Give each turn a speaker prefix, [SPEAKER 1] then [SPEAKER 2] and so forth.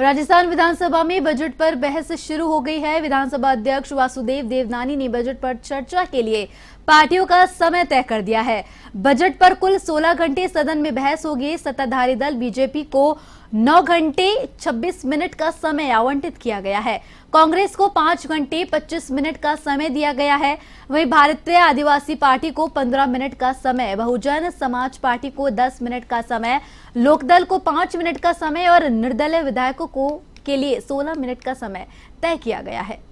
[SPEAKER 1] राजस्थान विधानसभा में बजट पर बहस शुरू हो गई है विधानसभा अध्यक्ष वासुदेव देवनानी ने बजट पर चर्चा के लिए पार्टियों का समय तय कर दिया है बजट पर कुल 16 घंटे सदन में बहस होगी सत्ताधारी दल बीजेपी को 9 घंटे 26 मिनट का समय आवंटित किया गया है कांग्रेस को 5 घंटे 25 मिनट का समय दिया गया है वहीं भारतीय आदिवासी पार्टी को 15 मिनट का समय बहुजन समाज पार्टी को 10 मिनट का समय लोकदल को 5 मिनट का समय और निर्दलीय विधायकों को के लिए 16 मिनट का समय तय किया गया है